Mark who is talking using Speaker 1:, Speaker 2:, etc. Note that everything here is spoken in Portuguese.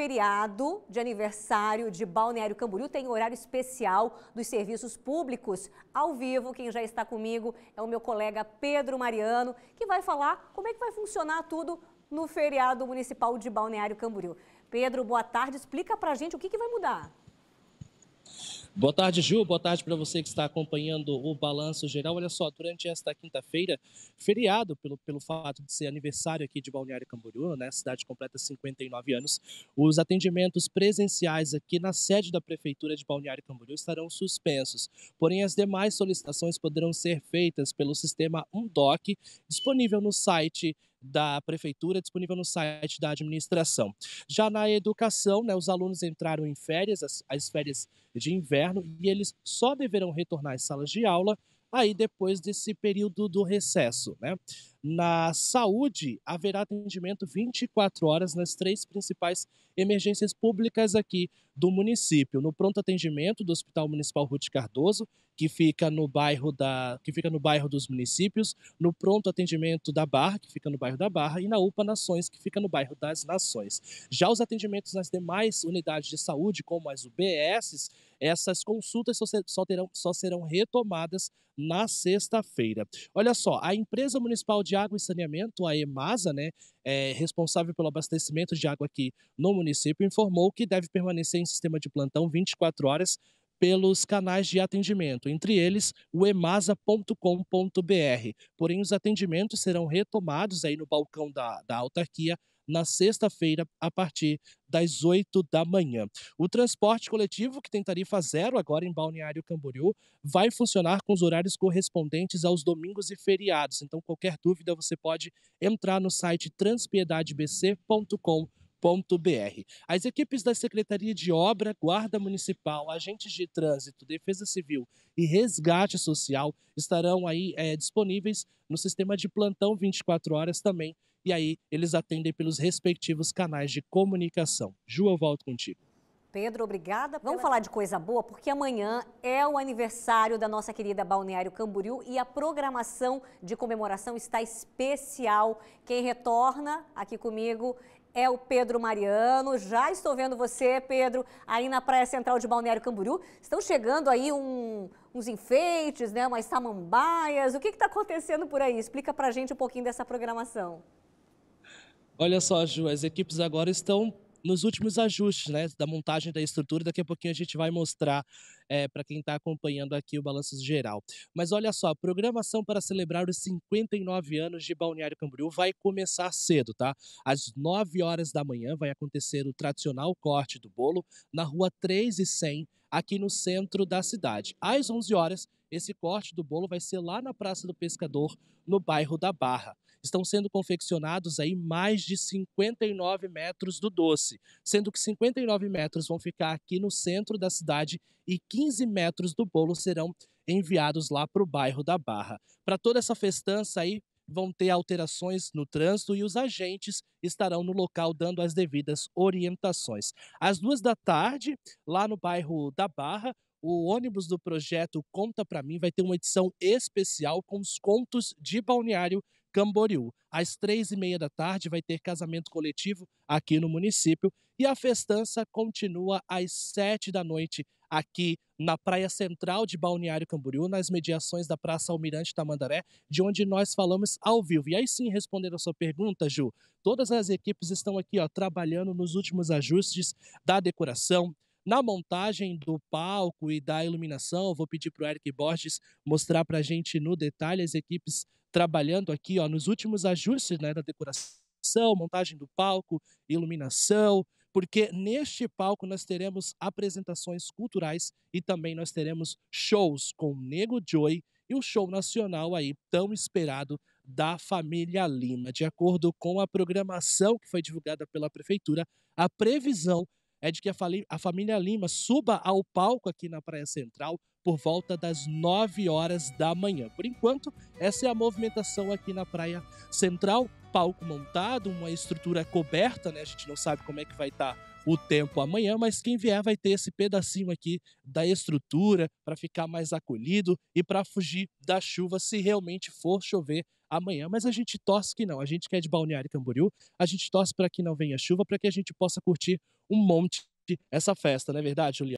Speaker 1: feriado de aniversário de Balneário Camboriú tem horário especial dos serviços públicos ao vivo. Quem já está comigo é o meu colega Pedro Mariano, que vai falar como é que vai funcionar tudo no feriado municipal de Balneário Camboriú. Pedro, boa tarde. Explica pra gente o que, que vai mudar.
Speaker 2: Boa tarde, Gil. Boa tarde para você que está acompanhando o Balanço Geral. Olha só, durante esta quinta-feira, feriado, pelo, pelo fato de ser aniversário aqui de Balneário Camboriú, né? A cidade completa 59 anos. Os atendimentos presenciais aqui na sede da Prefeitura de Balneário Camboriú estarão suspensos. Porém, as demais solicitações poderão ser feitas pelo sistema Undoc, disponível no site da prefeitura, disponível no site da administração. Já na educação, né, os alunos entraram em férias, as, as férias de inverno, e eles só deverão retornar às salas de aula aí depois desse período do recesso, né? Na saúde, haverá atendimento 24 horas nas três principais emergências públicas aqui do município. No pronto atendimento do Hospital Municipal Ruth Cardoso, que fica no bairro da que fica no bairro dos municípios, no pronto atendimento da Barra, que fica no bairro da Barra, e na UPA Nações, que fica no bairro das Nações. Já os atendimentos nas demais unidades de saúde, como as UBSs, essas consultas só, terão, só serão retomadas na sexta-feira. Olha só, a empresa municipal de de Água e Saneamento, a EMASA, né, é, responsável pelo abastecimento de água aqui no município, informou que deve permanecer em sistema de plantão 24 horas pelos canais de atendimento, entre eles o emasa.com.br. Porém, os atendimentos serão retomados aí no balcão da, da autarquia na sexta-feira, a partir das 8 da manhã. O transporte coletivo, que tem tarifa zero agora em Balneário Camboriú, vai funcionar com os horários correspondentes aos domingos e feriados. Então, qualquer dúvida, você pode entrar no site transpiedadebc.com. As equipes da Secretaria de Obra, Guarda Municipal, agentes de trânsito, Defesa Civil e Resgate Social estarão aí é, disponíveis no sistema de plantão 24 horas também e aí eles atendem pelos respectivos canais de comunicação. Ju, eu volto contigo.
Speaker 1: Pedro, obrigada. Vamos pela... falar de coisa boa, porque amanhã é o aniversário da nossa querida Balneário Camboriú e a programação de comemoração está especial. Quem retorna aqui comigo é o Pedro Mariano. Já estou vendo você, Pedro, aí na Praia Central de Balneário Camboriú. Estão chegando aí um, uns enfeites, né, umas samambaias. O que está acontecendo por aí? Explica para gente um pouquinho dessa programação.
Speaker 2: Olha só, Ju, as equipes agora estão nos últimos ajustes né, da montagem da estrutura. Daqui a pouquinho a gente vai mostrar é, para quem está acompanhando aqui o balanço geral. Mas olha só, a programação para celebrar os 59 anos de Balneário Camboriú vai começar cedo, tá? Às 9 horas da manhã vai acontecer o tradicional corte do bolo na rua 3 e 100, aqui no centro da cidade. Às 11 horas, esse corte do bolo vai ser lá na Praça do Pescador, no bairro da Barra estão sendo confeccionados aí mais de 59 metros do doce, sendo que 59 metros vão ficar aqui no centro da cidade e 15 metros do bolo serão enviados lá para o bairro da Barra. Para toda essa festança aí, vão ter alterações no trânsito e os agentes estarão no local dando as devidas orientações. Às duas da tarde, lá no bairro da Barra, o ônibus do projeto Conta Pra Mim vai ter uma edição especial com os contos de Balneário Camboriú. Às três e meia da tarde vai ter casamento coletivo aqui no município e a festança continua às sete da noite aqui na Praia Central de Balneário Camboriú, nas mediações da Praça Almirante Tamandaré, de onde nós falamos ao vivo. E aí sim, respondendo a sua pergunta, Ju, todas as equipes estão aqui ó, trabalhando nos últimos ajustes da decoração, na montagem do palco e da iluminação, vou pedir para o Eric Borges mostrar para a gente no detalhe as equipes trabalhando aqui ó, nos últimos ajustes né, da decoração, montagem do palco, iluminação, porque neste palco nós teremos apresentações culturais e também nós teremos shows com Nego Joy e o show nacional aí tão esperado da família Lima. De acordo com a programação que foi divulgada pela prefeitura, a previsão é de que a, família Lima suba ao palco aqui na Praia Central por volta das 9 horas da manhã. Por enquanto, essa é a movimentação aqui na Praia Central. Palco montado, uma estrutura coberta, né? A gente não sabe como é que vai estar. Tá o tempo amanhã, mas quem vier vai ter esse pedacinho aqui da estrutura para ficar mais acolhido e para fugir da chuva se realmente for chover amanhã. Mas a gente torce que não, a gente quer é de Balneário Camboriú, a gente torce para que não venha chuva, para que a gente possa curtir um monte essa festa, não é verdade, Juliana?